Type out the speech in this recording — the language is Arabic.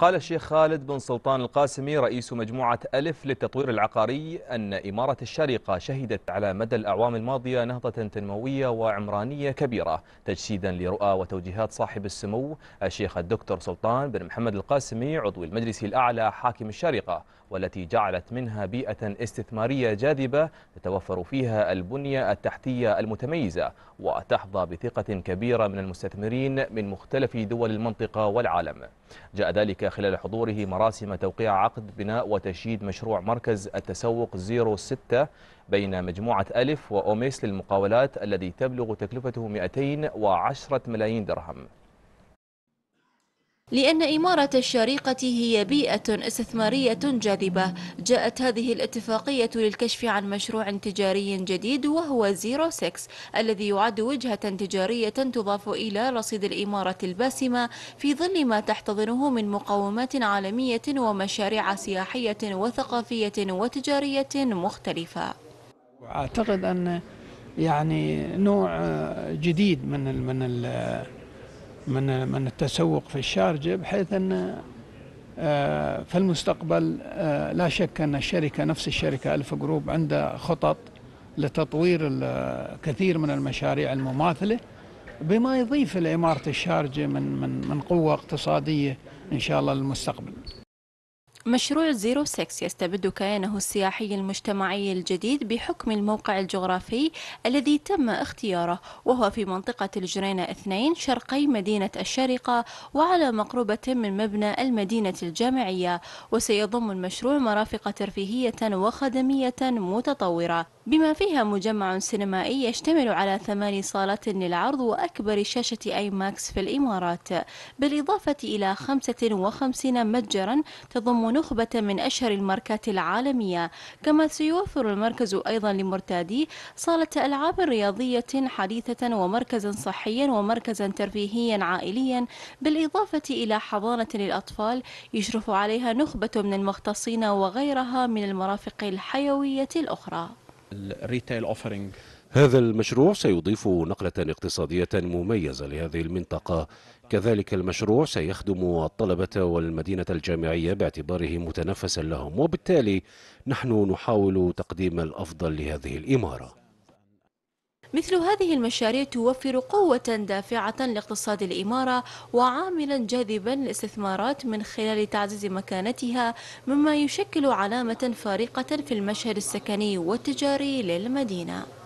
قال الشيخ خالد بن سلطان القاسمي رئيس مجموعة ألف للتطوير العقاري أن إمارة الشارقة شهدت على مدى الأعوام الماضية نهضة تنموية وعمرانية كبيرة تجسيدا لرؤى وتوجيهات صاحب السمو الشيخ الدكتور سلطان بن محمد القاسمي عضو المجلس الأعلى حاكم الشارقة والتي جعلت منها بيئة استثمارية جاذبة تتوفر فيها البنية التحتية المتميزة وتحظى بثقة كبيرة من المستثمرين من مختلف دول المنطقة والعالم جاء ذلك خلال حضوره مراسم توقيع عقد بناء وتشييد مشروع مركز التسوق 06 بين مجموعة ألف وأوميس للمقاولات الذي تبلغ تكلفته 210 ملايين درهم لأن إمارة الشريقة هي بيئة استثمارية جاذبة جاءت هذه الاتفاقية للكشف عن مشروع تجاري جديد وهو زيرو سكس الذي يعد وجهة تجارية تضاف إلى رصيد الإمارة الباسمة في ظل ما تحتضنه من مقومات عالمية ومشاريع سياحية وثقافية وتجارية مختلفة أعتقد أن يعني نوع جديد من الـ من الـ من من التسوق في الشارجة بحيث أن آه، في المستقبل آه، لا شك أن الشركة نفس الشركة ألف جروب عندها خطط لتطوير كثير من المشاريع المماثلة بما يضيف لإمارة الشارجة من من من قوة اقتصادية إن شاء الله للمستقبل مشروع زيرو سكس يستبد كيانه السياحي المجتمعي الجديد بحكم الموقع الجغرافي الذي تم اختياره وهو في منطقة الجرينة اثنين شرقي مدينة الشارقة وعلى مقربة من مبنى المدينة الجامعية وسيضم المشروع مرافق ترفيهية وخدمية متطورة بما فيها مجمع سينمائي يشتمل على ثمان صالات للعرض وأكبر شاشة أي ماكس في الإمارات بالإضافة إلى 55 متجرا تضم نخبة من أشهر الماركات العالمية كما سيوفر المركز أيضا لمرتادي صالة ألعاب رياضية حديثة ومركزا صحيا ومركزا ترفيهيا عائليا بالإضافة إلى حضانة للأطفال يشرف عليها نخبة من المختصين وغيرها من المرافق الحيوية الأخرى الريتيل هذا المشروع سيضيف نقلة اقتصادية مميزة لهذه المنطقة كذلك المشروع سيخدم الطلبة والمدينة الجامعية باعتباره متنفسا لهم وبالتالي نحن نحاول تقديم الأفضل لهذه الإمارة مثل هذه المشاريع توفر قوة دافعة لاقتصاد الإمارة وعاملا جاذبا للاستثمارات من خلال تعزيز مكانتها مما يشكل علامة فارقة في المشهد السكني والتجاري للمدينة